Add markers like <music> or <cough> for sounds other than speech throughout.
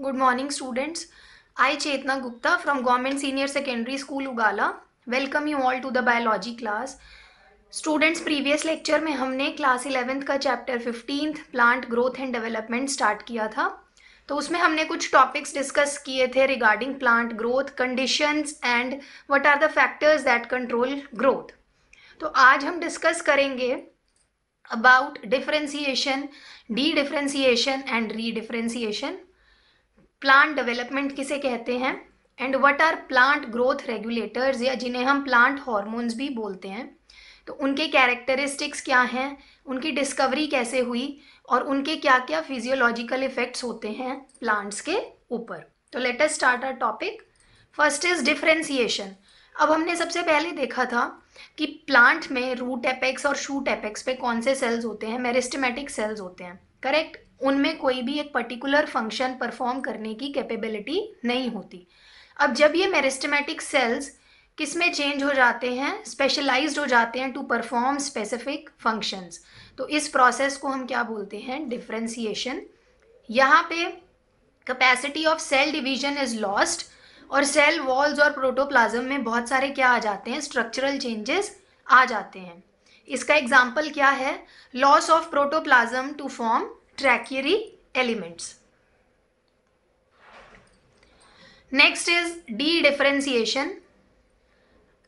Good morning students I Chetna Gupta from government senior secondary school Ugala welcome you all to the biology class students previous lecture में हमने class eleventh का chapter fifteenth plant growth and development start किया था तो उसमें हमने कुछ topics discuss किए थे regarding plant growth conditions and what are the factors that control growth तो आज हम डिस्कस करेंगे about differentiation dedifferentiation and redifferentiation plant development किसे कहते हैं and what are plant growth regulators या जिन्हें हम प्लांट हॉर्मोन्स भी बोलते हैं तो उनके कैरेक्टरिस्टिक्स क्या हैं उनकी डिस्कवरी कैसे हुई और उनके क्या क्या फिजियोलॉजिकल इफेक्ट्स होते हैं प्लांट्स के ऊपर तो let us start our topic first is differentiation अब हमने सबसे पहले देखा था कि प्लांट में रूट एपेक्स और शूट एपेक्स पे कौन से सेल्स होते हैं मेरिस्टमेटिक सेल्स होते हैं करेक्ट उनमें कोई भी एक पर्टिकुलर फंक्शन परफॉर्म करने की कैपेबिलिटी नहीं होती अब जब ये मेरिस्टमेटिक सेल्स किस में चेंज हो जाते हैं स्पेशलाइज हो जाते हैं टू परफॉर्म स्पेसिफिक फंक्शंस तो इस प्रोसेस को हम क्या बोलते हैं डिफ्रेंसीशन यहाँ पे capacity of cell division is lost और सेल वॉल्स और प्रोटोप्लाज्म में बहुत सारे क्या आ जाते हैं स्ट्रक्चरल चेंजेस आ जाते हैं इसका एग्जाम्पल क्या है loss of protoplasm to form tracheary elements next is dedifferentiation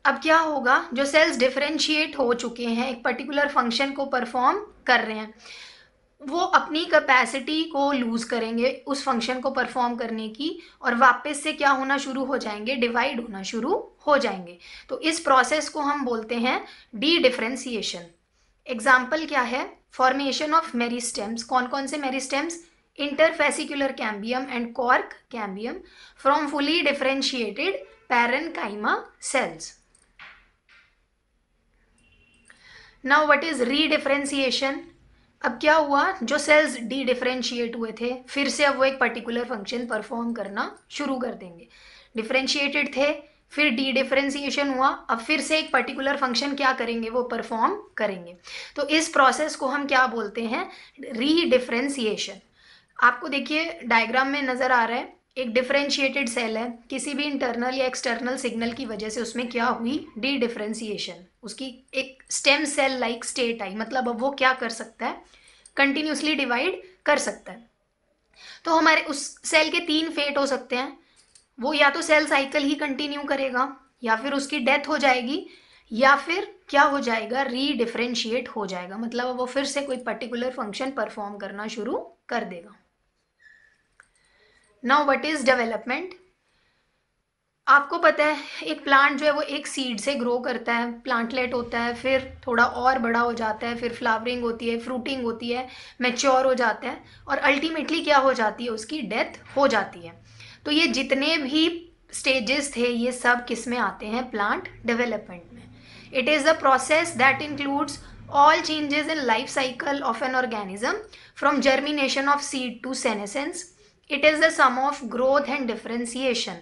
अब क्या होगा जो सेल्स डिफ्रेंशिएट हो चुके हैं एक पर्टिकुलर फंक्शन को परफॉर्म कर रहे हैं वो अपनी कैपेसिटी को लूज़ करेंगे उस फंक्शन को परफॉर्म करने की और वापस से क्या होना शुरू हो जाएंगे डिवाइड होना शुरू हो जाएंगे तो इस प्रोसेस को हम बोलते हैं डी डिफ्रेंसिएशन एग्जाम्पल क्या है फॉर्मेशन ऑफ मेरी स्टेम्स कौन कौन से मेरी stems interfascicular cambium and cork cambium from fully differentiated parenchyma cells now what is redifferentiation अब क्या हुआ जो सेल्स डी डिफ्रेंशिएट हुए थे फिर से अब वो एक पर्टिकुलर फंक्शन परफॉर्म करना शुरू कर देंगे डिफ्रेंशिएटेड थे फिर डी डिफ्रेंसिएशन हुआ अब फिर से एक पर्टिकुलर फंक्शन क्या करेंगे वो परफॉर्म करेंगे तो इस प्रोसेस को हम क्या बोलते हैं रीडिफ्रेंसिएशन आपको देखिए डायग्राम में नज़र आ रहा है एक डिफ्रेंशिएटेड सेल है किसी भी इंटरनल या एक्सटर्नल सिग्नल की वजह से उसमें क्या हुई डी डिफ्रेंसिएशन उसकी एक स्टेम सेल लाइक स्टेट आई मतलब अब वो क्या कर सकता है कंटिन्यूसली डिवाइड कर सकता है तो हमारे उस सेल के तीन फेट हो सकते हैं वो या तो सेल साइकिल ही कंटिन्यू करेगा या फिर उसकी डेथ हो जाएगी या फिर क्या हो जाएगा रीडिफ्रेंशिएट हो जाएगा मतलब वो फिर से कोई पर्टिकुलर फंक्शन परफॉर्म करना शुरू कर देगा नाउ वट इज डेवलपमेंट आपको पता है एक प्लांट जो है वो एक सीड से ग्रो करता है प्लांटलेट होता है फिर थोड़ा और बड़ा हो जाता है फिर फ्लावरिंग होती है फ्रूटिंग होती है मैच्योर हो जाता है और अल्टीमेटली क्या हो जाती है उसकी डेथ हो जाती है तो ये जितने भी स्टेजेस थे ये सब किस में आते हैं प्लांट डेवलपमेंट में it is a process that includes all changes in life cycle of an organism from germination of seed to senescence it is the sum of growth and differentiation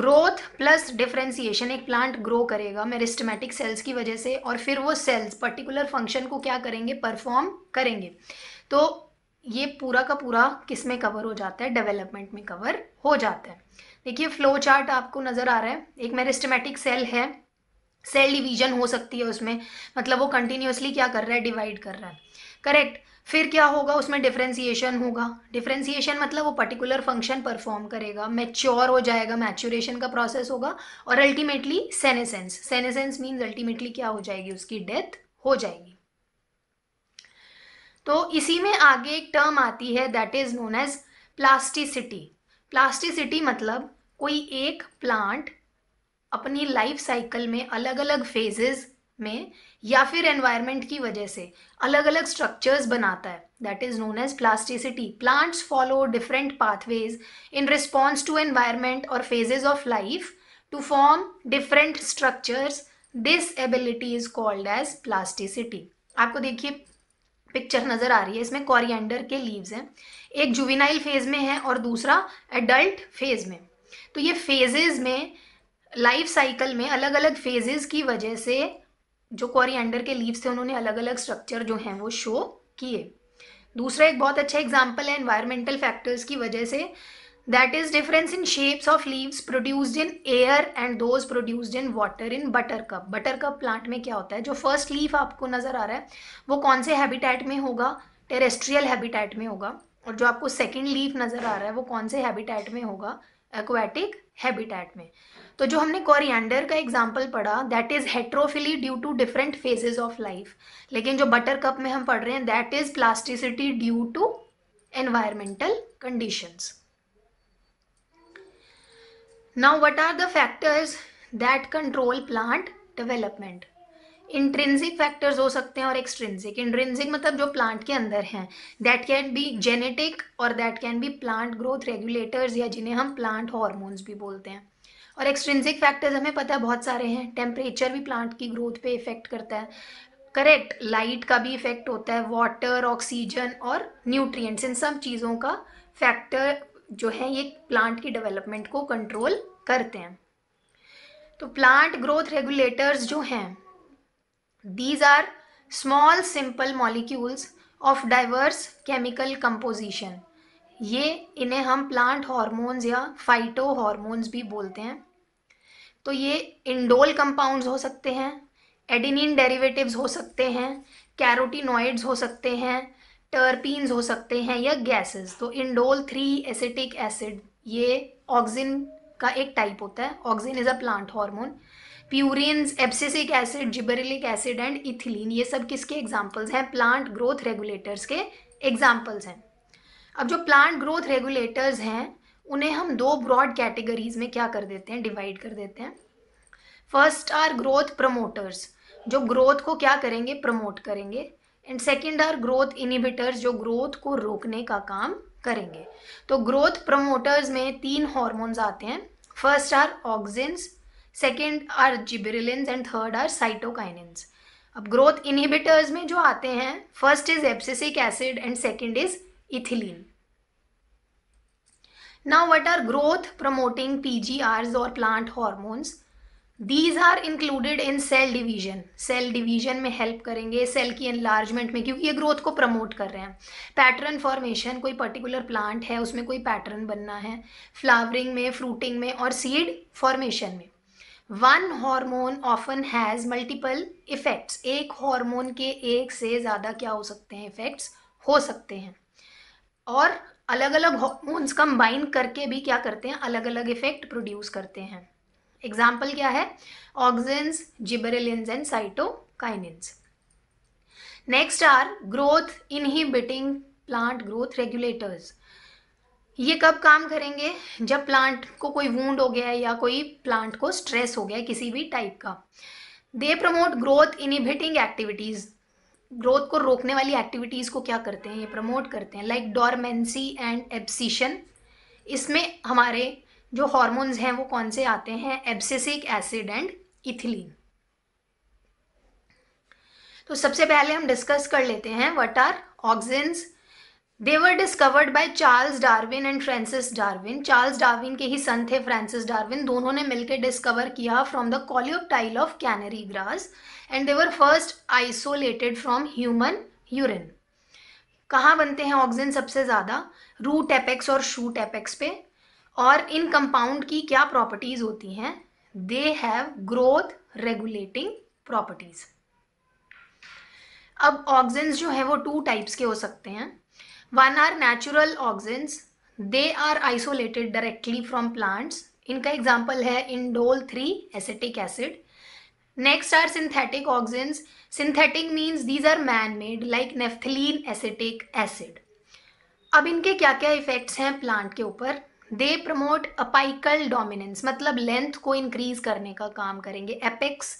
growth plus differentiation एक plant grow करेगा meristematic cells की वजह से और फिर वो sales particular function को क्या करेंगे परफॉर्म करेंगे तो ये पूरा का पूरा किस में कवर हो जाता है डेवलपमेंट में कवर हो जाता है देखिए फ्लो चार्ट आपको नज़र आ रहा है एक मेरिस्टमेटिक सेल है सेल डिवीजन हो सकती है उसमें मतलब वो कंटिन्यूसली क्या कर रहा है डिवाइड कर रहा है करेक्ट फिर क्या होगा उसमें डिफ्रेंसीशन होगा डिफ्रेंसीशन मतलब वो पर्टिकुलर फंक्शन परफॉर्म करेगा मैच्योर हो जाएगा मैच्योरेशन का प्रोसेस होगा और ultimately senescence senescence means ultimately क्या हो जाएगी उसकी डेथ हो जाएगी तो इसी में आगे एक टर्म आती है that is known as plasticity plasticity मतलब कोई एक प्लांट अपनी लाइफ साइकिल में अलग अलग फेजेस में या फिर एनवायरनमेंट की वजह से अलग अलग स्ट्रक्चर्स बनाता है that is known as plasticity plants follow different pathways in response to environment और phases of life to form different structures this ability is called as plasticity आपको देखिए पिक्चर नज़र आ रही है इसमें कॉरियंडर के लीव्स हैं एक जुविनाइल फेज़ में है और दूसरा एडल्ट फेज़ में तो ये फेजेस में लाइफ साइकिल में अलग अलग फेजेस की वजह से जो कॉरियंडर के लीव्स थे उन्होंने अलग अलग स्ट्रक्चर जो हैं वो शो किए दूसरा एक बहुत अच्छा एग्जाम्पल है एनवायरमेंटल फैक्टर्स की वजह से that is difference in shapes of leaves produced in air and those produced in water in buttercup buttercup plant में क्या होता है जो first leaf आपको नज़र आ रहा है वो कौन से habitat में होगा terrestrial habitat में होगा और जो आपको second leaf नज़र आ रहा है वो कौन से habitat में होगा aquatic habitat में तो जो हमने कोरिएंडर का एग्जाम्पल पढ़ा that is heterophylly due to different phases of life लेकिन जो बटरकप में हम पढ़ रहे हैं that is plasticity due to environmental conditions now what are the factors that control plant development intrinsic factors हो सकते हैं और एक्सट्रेंसिक इंट्रेंसिक मतलब जो प्लांट के अंदर हैं दैट कैन बी जेनेटिक और that can be plant growth regulators या जिन्हें हम प्लांट हॉर्मोन्स भी बोलते हैं और एक्सट्रेंसिक फैक्टर्स हमें पता है बहुत सारे हैं टेम्परेचर भी प्लांट की ग्रोथ पे इफेक्ट करता है करेक्ट लाइट का भी इफेक्ट होता है वाटर ऑक्सीजन और न्यूट्रिय इन सब चीज़ों का फैक्टर जो है ये प्लांट की डेवलपमेंट को कंट्रोल करते हैं तो प्लांट ग्रोथ रेगुलेटर्स जो हैं these are small simple molecules of diverse chemical composition ये इन्हें हम प्लांट हॉर्मोन्स या फाइटो हॉर्मोन्स भी बोलते हैं तो ये इंडोल कंपाउंड्स हो सकते हैं एडिनिन डेरिवेटिव्स हो सकते हैं कैरोटिनॉइड्स हो सकते हैं टर्पीन्स हो सकते हैं या गैसेस तो इंडोल थ्री एसिटिक एसिड ये ऑक्सिन का एक टाइप होता है auxin is a plant hormone purines abscisic acid gibberellic acid and ethylene ये सब किसके एग्जाम्पल्स हैं प्लांट ग्रोथ रेगुलेटर्स के एग्जाम्पल्स हैं अब जो प्लांट ग्रोथ रेगुलेटर्स हैं उन्हें हम दो ब्रॉड कैटेगरीज में क्या कर देते हैं डिवाइड कर देते हैं फर्स्ट आर ग्रोथ प्रमोटर्स जो ग्रोथ को क्या करेंगे प्रमोट करेंगे and second are growth inhibitors जो ग्रोथ को रोकने का काम करेंगे तो ग्रोथ प्रमोटर्स में तीन हॉर्मोन्स आते हैं first are auxins second are gibberellins and third are cytokinins अब ग्रोथ इनहिबिटर्स में जो आते हैं first is abscisic acid and second is ethylene now what are growth promoting PGR और plant hormones these are included in cell division cell division में help करेंगे cell की enlargement में क्योंकि ये ग्रोथ को प्रमोट कर रहे हैं पैटर्न फॉर्मेशन कोई पर्टिकुलर प्लांट है उसमें कोई पैटर्न बनना है फ्लावरिंग में फ्रूटिंग में और सीड फॉर्मेशन में one hormone often has multiple effects एक हॉर्मोन के एक से ज़्यादा क्या हो सकते हैं इफ़ेक्ट्स हो सकते हैं और अलग अलग हॉर्मोन्स कंबाइन करके भी क्या करते हैं अलग अलग इफ़ेक्ट प्रोड्यूस करते हैं एग्जाम्पल क्या है auxins gibberellins and cytokinins next are growth inhibiting plant growth regulators ये कब काम करेंगे जब प्लांट को कोई वूंड हो गया है या कोई प्लांट को स्ट्रेस हो गया है किसी भी टाइप का they promote growth inhibiting activities growth को रोकने वाली एक्टिविटीज़ को क्या करते हैं ये प्रमोट करते हैं लाइक डॉर्मेंसी एंड एब्सिशन इसमें हमारे जो हॉर्मोन्स हैं वो कौन से आते हैं एब्सेसिक एसिड एंड इथिलीन तो सबसे पहले हम डिस्कस कर लेते हैं what are auxins they were discovered by Charles Darwin and Francis Darwin Charles Darwin के ही सन थे फ्रांसिस डार्विन दोनों ने मिलकर डिस्कवर किया from the coleoptile of canary grass and they were first isolated from human urine कहाँ बनते हैं ऑक्सीजन सबसे ज़्यादा रूट एपेक्स और शूट एपेक्स पे और इन कंपाउंड की क्या प्रॉपर्टीज होती हैं they have growth regulating properties अब ऑक्सीजन्स जो है वो टू टाइप्स के हो सकते हैं one are natural auxins they are isolated directly from plants इनका एग्जाम्पल है indole three acetic acid next are synthetic auxins synthetic means these are man made like naphthalene acetic acid अब इनके क्या क्या इफेक्ट्स हैं प्लांट के ऊपर they promote apical dominance मतलब लेंथ को इंक्रीज करने का काम करेंगे एपेक्स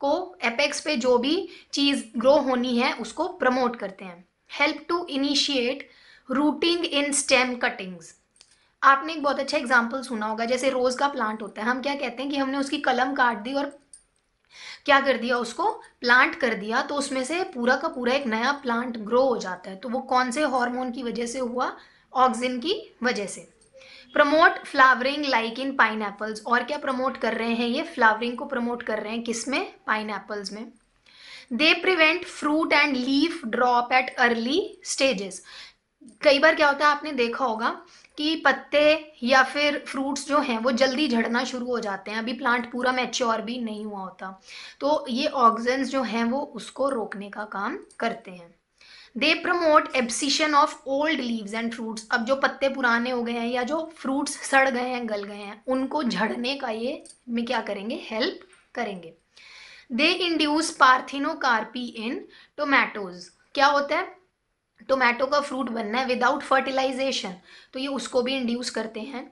को एपेक्स पे जो भी चीज़ ग्रो होनी है उसको प्रमोट करते हैं help to initiate rooting in stem cuttings आपने एक बहुत अच्छा एग्जाम्पल सुना होगा जैसे रोज़ का प्लांट होता है हम क्या कहते हैं कि हमने उसकी कलम काट दी और क्या कर दिया उसको प्लांट कर दिया तो उसमें से पूरा का पूरा एक नया प्लांट ग्रो हो जाता है तो वो कौन से हार्मोन की वजह से हुआ ऑक्सिन की वजह से promote flowering like in pineapples और क्या प्रमोट कर रहे हैं ये फ्लावरिंग को प्रमोट कर रहे हैं किसमें पाइन एप्पल्स में they prevent fruit and leaf drop at early stages कई बार क्या होता है आपने देखा होगा कि पत्ते या फिर फ्रूट्स जो हैं वो जल्दी झड़ना शुरू हो जाते हैं अभी प्लांट पूरा मैच्योर भी नहीं हुआ होता तो ये ऑक्सीजन जो हैं वो उसको रोकने का काम करते हैं they promote abscission of old leaves and fruits अब जो पत्ते पुराने हो गए हैं या जो फ्रूट्स सड़ गए हैं गल गए हैं उनको झड़ने का ये में क्या करेंगे हेल्प करेंगे दे इंड्यूस पार्थिनोकार्पी इन टोमैटोज क्या होता है टोमेटो का फ्रूट बनना है विदाउट फर्टिलाइजेशन तो ये उसको भी इंड्यूस करते हैं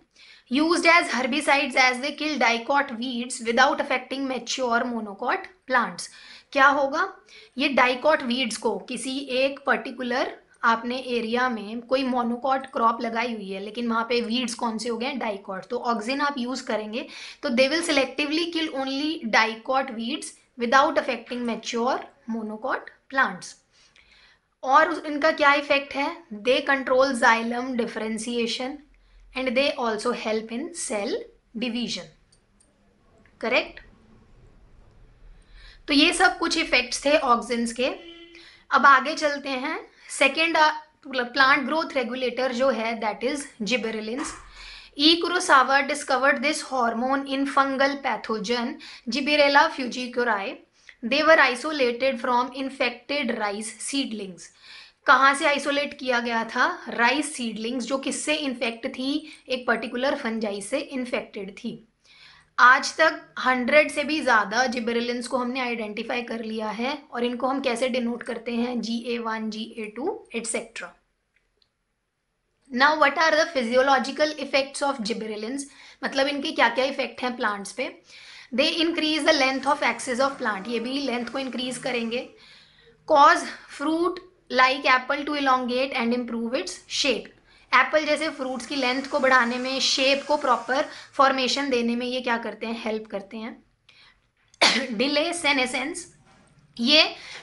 use as herbicides as they kill dicot weeds without affecting mature monocot plants क्या होगा ये डाइकॉट वीड्स को किसी एक पर्टिकुलर आपने एरिया में कोई मोनोकॉट क्रॉप लगाई हुई है लेकिन वहाँ पे वीड्स कौन से हो गए हैं डाइकॉट तो ऑक्सिन आप यूज़ करेंगे तो they will selectively kill only dicot weeds without affecting mature monocot plants और इनका क्या इफेक्ट है they control xylem differentiation and they also help in cell division correct तो ये सब कुछ इफेक्ट्स थे ऑक्सीजन के अब आगे चलते हैं सेकेंड प्लांट ग्रोथ रेगुलेटर जो है that is gibberellins E Kurosawa discovered this hormone in fungal pathogen Gibberella fujikuroi were isolated from infected rice seedlings कहाँ से आइसोलेट किया गया था राइस सीडलिंग्स जो किससे इन्फेक्ट थी एक पर्टिकुलर फंजाई से इन्फेक्टेड थी आज तक हंड्रेड से भी ज़्यादा जिबरेलिन्स को हमने आइडेंटिफाई कर लिया है और इनको हम कैसे डिनोट करते हैं G A one G A two etcetera now what are the physiological effects of gibberellins मतलब इनके क्या क्या इफेक्ट हैं प्लांट्स पे they increase the length of axis of plant ये भी लेंथ को इंक्रीज करेंगे cause fruit like apple to elongate and improve its shape apple जैसे फ्रूट्स की लेंथ को बढ़ाने में शेप को प्रॉपर फॉर्मेशन देने में ये क्या करते हैं हेल्प करते हैं डिले <coughs> सेनेसेंस ये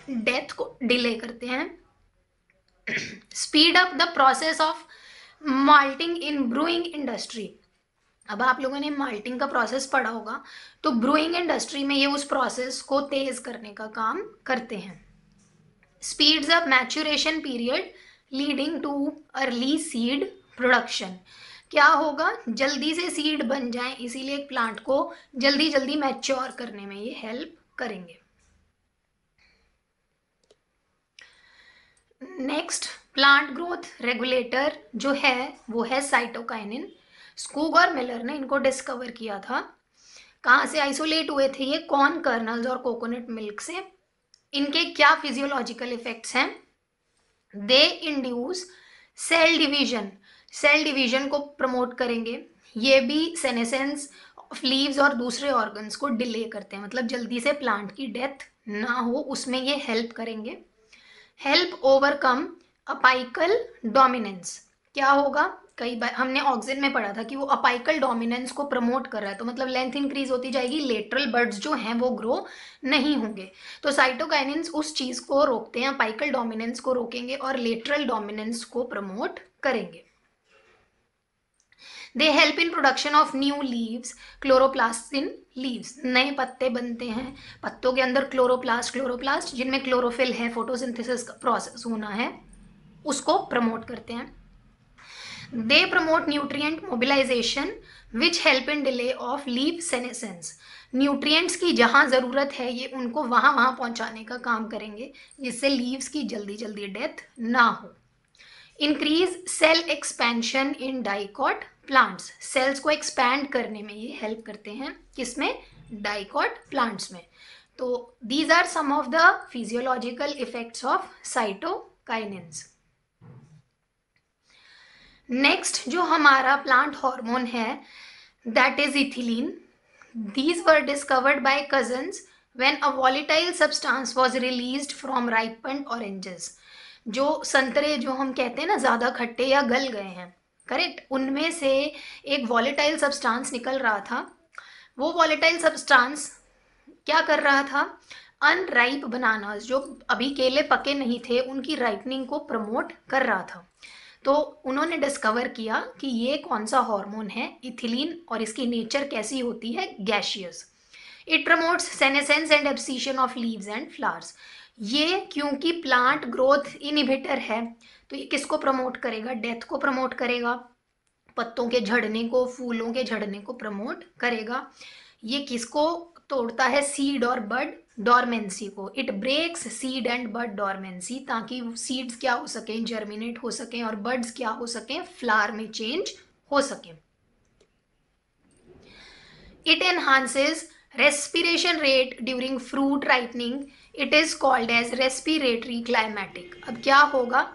डेथ को डिले करते हैं speed up the process of malting in brewing industry अब आप लोगों ने माल्टिंग का प्रोसेस पढ़ा होगा तो ब्रूइंग इंडस्ट्री में ये उस प्रोसेस को तेज करने का काम करते हैं speeds up maturation period leading to early seed production क्या होगा जल्दी से सीड बन जाए इसीलिए एक प्लांट को जल्दी जल्दी मैच्योर करने में ये हेल्प करेंगे नेक्स्ट प्लांट ग्रोथ रेगुलेटर जो है वो है साइटोकाइनिन स्कूग और मिलर ने इनको डिस्कवर किया था कहाँ से आइसोलेट हुए थे ये कॉर्न कर्नल्स और कोकोनट मिल्क से इनके क्या फिजियोलॉजिकल इफेक्ट्स हैं they induce cell division cell division को प्रमोट करेंगे ये भी सेनेसेंस लीव्स और दूसरे ऑर्गन्स को डिले करते हैं मतलब जल्दी से प्लांट की डेथ ना हो उसमें ये हेल्प करेंगे हेल्प ओवरकम अपाइकल डोमिनेंस क्या होगा कई बार हमने ऑक्सिन में पढ़ा था कि वो अपाइकल डोमिनेंस को प्रमोट कर रहा है तो मतलब लेंथ इंक्रीज होती जाएगी लेटरल बर्ड्स जो हैं वो ग्रो नहीं होंगे तो साइटोकाइनेंस उस चीज़ को रोकते हैं अपाइकल डोमिनेंस को रोकेंगे और लेटरल डोमिनेंस को प्रमोट करेंगे they help in production of new leaves chloroplast in leaves नए पत्ते बनते हैं पत्तों के अंदर क्लोरोप्लास्ट क्लोरोप्लास्ट जिनमें क्लोरोफिल है फोटोसिंथेसिस का प्रोसेस होना है उसको प्रमोट करते हैं they promote nutrient mobilization which help in delay of leaf senescence nutrients की जहाँ ज़रूरत है ये उनको वहाँ वहाँ पहुँचाने का काम करेंगे जिससे लीव्स की जल्दी जल्दी डेथ ना हो increase cell expansion in dicot plants cells को एक्सपैंड करने में ये हेल्प करते हैं किसमें डाइकॉट प्लांट्स में तो these are some of the physiological effects of cytokinins next जो हमारा प्लांट हार्मोन है that is ethylene these were discovered by Cousins when a volatile substance was released from ripened oranges जो संतरे जो हम कहते हैं ना ज़्यादा खट्टे या गल गए हैं करेक्ट उनमें से एक वॉलेटाइल सब्सटेंस निकल रहा था वो वॉलेटाइल सब्सटेंस क्या कर रहा था अनराइप बनाना जो अभी केले पके नहीं थे उनकी राइपनिंग को प्रमोट कर रहा था तो उन्होंने डिस्कवर किया कि ये कौन सा हार्मोन है इथिलीन और इसकी नेचर कैसी होती है gaseous it promotes senescence and abscission of leaves and flowers ये क्योंकि प्लांट ग्रोथ इनिबिटर है तो ये किसको प्रमोट करेगा डेथ को प्रमोट करेगा पत्तों के झड़ने को फूलों के झड़ने को प्रमोट करेगा ये किसको तोड़ता है सीड और बड डॉर्मेंसी को it breaks seed and bud dormancy ताकि सीड्स क्या हो सकें जर्मिनेट हो सकें और बर्ड्स क्या हो सकें फ्लावर में चेंज हो सकें it enhances respiration rate during fruit ripening it is called as respiratory climacteric अब क्या होगा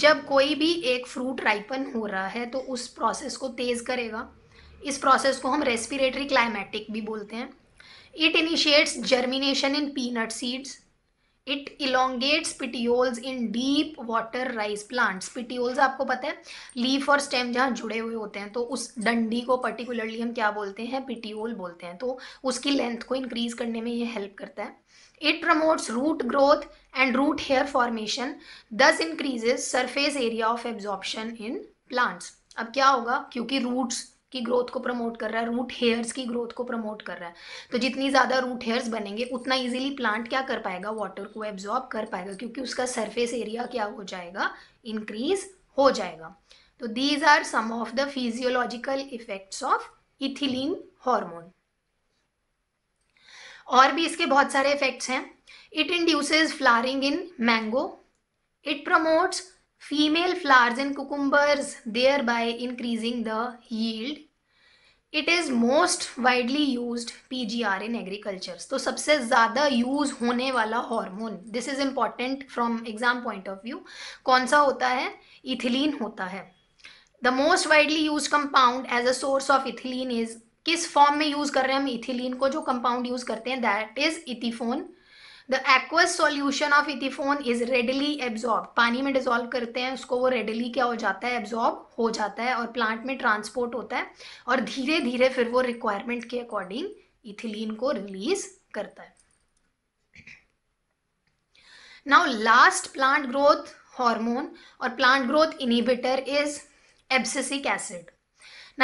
जब कोई भी एक फ्रूट राइपन हो रहा है तो उस प्रोसेस को तेज करेगा इस प्रोसेस को हम रेस्पिरेटरी क्लाइमेटिक भी बोलते हैं it initiates germination in peanut seeds it elongates petioles in deep water rice plants petioles आपको पता है लीफ और स्टेम जहाँ जुड़े हुए होते हैं तो उस डंडी को पर्टिकुलरली हम क्या बोलते हैं पिटियोल बोलते हैं तो उसकी लेंथ को इंक्रीज करने में ये हेल्प करता है it promotes root growth and root hair formation thus increases surface area of absorption in plants अब क्या होगा क्योंकि रूट्स की ग्रोथ को प्रमोट कर रहा है रूट हेयर्स की ग्रोथ को प्रमोट कर रहा है तो जितनी ज़्यादा रूट हेयर्स बनेंगे उतना इजीली प्लांट क्या कर पाएगा वाटर को एब्जॉर्ब कर पाएगा क्योंकि उसका सरफेस एरिया क्या हो जाएगा इंक्रीज हो जाएगा तो these are some of the physiological effects of ethylene hormone और भी इसके बहुत सारे इफेक्ट्स हैं it induces flowering in mango it promotes female flowers and cucumbers thereby increasing the yield it is most widely use P G R in agriculture तो सबसे ज़्यादा use होने वाला hormone this is important from exam point of view कौन सा होता है ethylene होता है the most widely use compound as a source of ethylene is किस फॉर्म में यूज कर रहे हैं हम इथिलीन को जो कंपाउंड यूज करते हैं that is ethephon the aqueous solution of ethephon is readily absorb पानी में डिजोल्व करते हैं उसको वो रेडली क्या हो जाता है एब्जॉर्ब हो जाता है और प्लांट में ट्रांसपोर्ट होता है और धीरे धीरे फिर वो रिक्वायरमेंट के अकॉर्डिंग इथिलीन को रिलीज करता है now last plant growth hormone और plant growth inhibitor is abscisic acid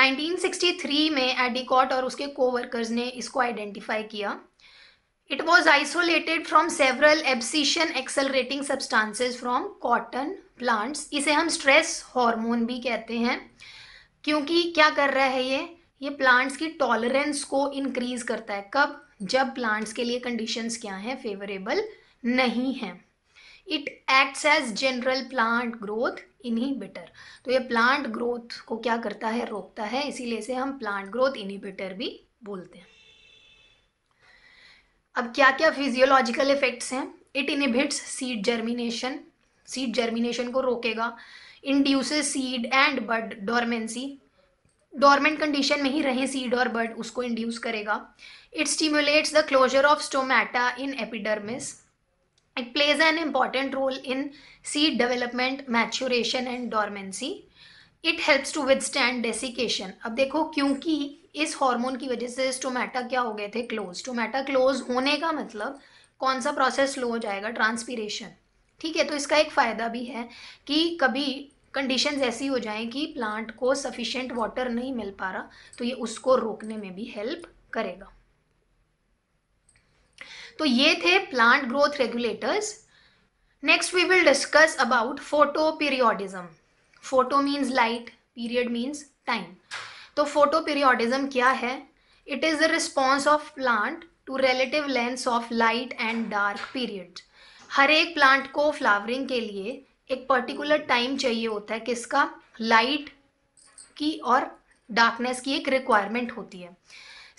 1963 में एडिकॉट और उसके कोवर्कर्स ने इसको आइडेंटिफाई किया it was isolated from several abscission accelerating substances from cotton plants इसे हम स्ट्रेस हॉर्मोन भी कहते हैं क्योंकि क्या कर रहा है ये ये प्लांट्स की टॉलरेंस को इंक्रीज करता है कब जब प्लांट्स के लिए कंडीशंस क्या हैं फेवरेबल नहीं हैं it acts as general plant growth inhibitor तो ये प्लांट ग्रोथ को क्या करता है रोकता है इसीलिए से हम प्लांट ग्रोथ इनहिबिटर भी बोलते हैं अब क्या क्या फिजियोलॉजिकल इफेक्ट्स हैं it inhibits seed germination seed germination को रोकेगा induces seed and bud dormancy dormant condition में ही रहे सीड और बर्ड उसको इंड्यूस करेगा it stimulates the closure of stomata in epidermis it plays an important role in seed development maturation and dormancy it helps to withstand desiccation अब देखो क्योंकि इस हार्मोन की वजह से स्टोमेटा क्या हो गए थे क्लोज स्टोमेटा क्लोज होने का मतलब कौन सा प्रोसेस स्लो हो जाएगा ट्रांसपीरेशन ठीक है तो इसका एक फ़ायदा भी है कि कभी कंडीशन ऐसी हो जाएं कि प्लांट को सफिशेंट वाटर नहीं मिल पा रहा तो ये उसको रोकने में भी हेल्प करेगा तो ये थे plant growth regulators next we will discuss about photoperiodism photo means light period means time तो फोटो पीरियोडिज्म क्या है it is the response of plant to relative length of light and dark period हर एक plant को flowering के लिए एक particular time चाहिए होता है किसका लाइट की और डार्कनेस की एक रिक्वायरमेंट होती है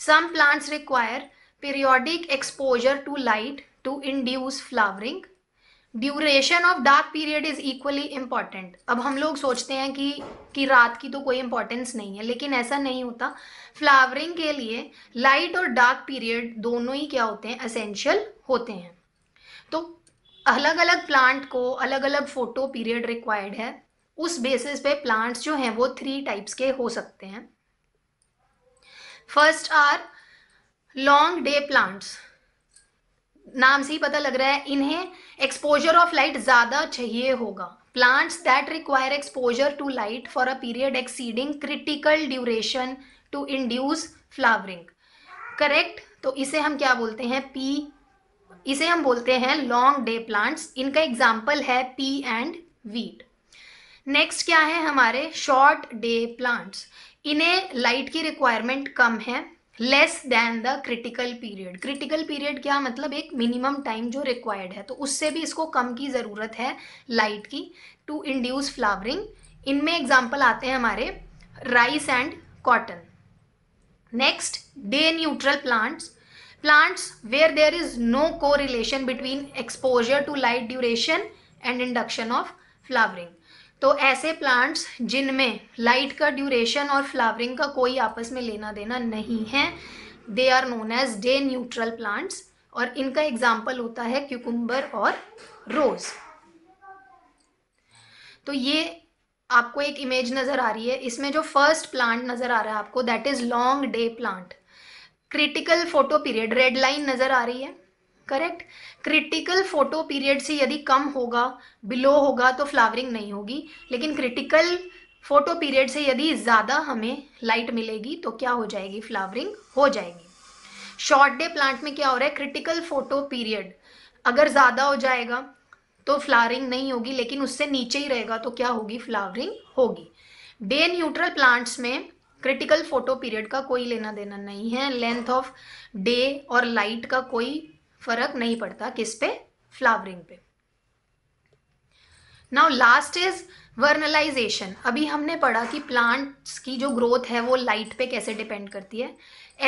some plants require periodic exposure to light to induce flowering duration of dark period is equally important अब हम लोग सोचते हैं कि कि रात की तो कोई इंपॉर्टेंस नहीं है लेकिन ऐसा नहीं होता फ्लावरिंग के लिए लाइट और डार्क पीरियड दोनों ही क्या होते हैं असेंशियल होते हैं तो अलग अलग प्लांट को अलग अलग फोटो पीरियड रिक्वायर्ड है उस बेसिस पे प्लांट्स जो हैं वो थ्री टाइप्स के हो सकते हैं first are long day plants नाम से ही पता लग रहा है इन्हें एक्सपोजर ऑफ लाइट ज्यादा चाहिए होगा plants that require exposure to light for a period exceeding critical duration to induce flowering correct तो इसे हम क्या बोलते हैं पी इसे हम बोलते हैं लॉन्ग डे प्लांट्स इनका एग्जाम्पल है पी एंड वीट नेक्स्ट क्या है हमारे शॉर्ट डे प्लांट्स इन्हें लाइट की रिक्वायरमेंट कम है less than the critical period critical period क्या मतलब एक मिनिमम टाइम जो रिक्वायर्ड है तो उससे भी इसको कम की ज़रूरत है लाइट की टू इंड्यूस फ्लावरिंग इनमें एग्जाम्पल आते हैं हमारे rice and cotton next day neutral plants plants where there is no को relation between exposure to light duration and induction of flowering तो ऐसे प्लांट्स जिनमें लाइट का ड्यूरेशन और फ्लावरिंग का कोई आपस में लेना देना नहीं है they are known as day neutral plants और इनका एग्जाम्पल होता है क्यूकुम्बर और रोज तो ये आपको एक इमेज नज़र आ रही है इसमें जो फर्स्ट प्लांट नज़र आ रहा है आपको that is long day plant critical photoperiod red line नज़र आ रही है करेक्ट क्रिटिकल फोटो पीरियड से यदि कम होगा बिलो होगा तो फ्लावरिंग नहीं होगी लेकिन क्रिटिकल फोटो पीरियड से यदि ज़्यादा हमें लाइट मिलेगी तो क्या हो जाएगी फ्लावरिंग हो जाएगी शॉर्ट डे प्लांट में क्या हो रहा है क्रिटिकल फोटो पीरियड अगर ज़्यादा हो जाएगा तो फ्लावरिंग नहीं होगी लेकिन उससे नीचे ही रहेगा तो क्या होगी फ्लावरिंग होगी डे न्यूट्रल प्लांट्स में क्रिटिकल फोटो पीरियड का कोई लेना देना नहीं है लेंथ ऑफ डे और लाइट का कोई फर्क नहीं पड़ता किस पे फ्लावरिंग पे नाउ लास्ट इज वर्नलाइजेशन अभी हमने पढ़ा कि प्लांट्स की जो ग्रोथ है वो लाइट पे कैसे डिपेंड करती है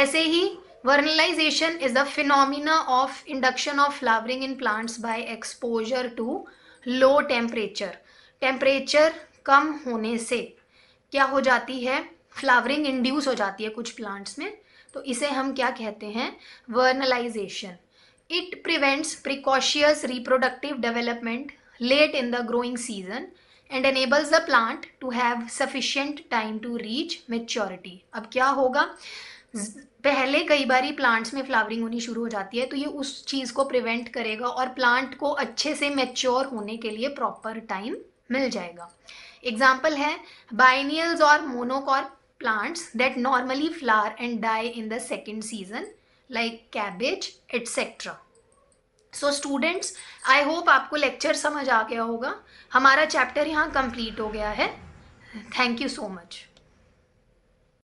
ऐसे ही vernalization is the phenomena of induction of flowering in plants by exposure to low temperature temperature कम होने से क्या हो जाती है फ्लावरिंग इंड्यूस हो जाती है कुछ प्लांट्स में तो इसे हम क्या कहते हैं vernalization It prevents precocious reproductive development late in the growing season and enables the plant to have sufficient time to reach maturity अब क्या होगा हम्म। पहले कई बार ही प्लांट्स में फ्लावरिंग होनी शुरू हो जाती है तो ये उस चीज़ को प्रिवेंट करेगा और प्लांट को अच्छे से मेच्योर होने के लिए प्रॉपर टाइम मिल जाएगा एग्जाम्पल है बाइनियल्स और monocarpic plants that normally flower and die in the second season like cabbage etcetera so students I hope आपको लेक्चर समझ आ गया होगा हमारा चैप्टर यहाँ कंप्लीट हो गया है थैंक यू सो मच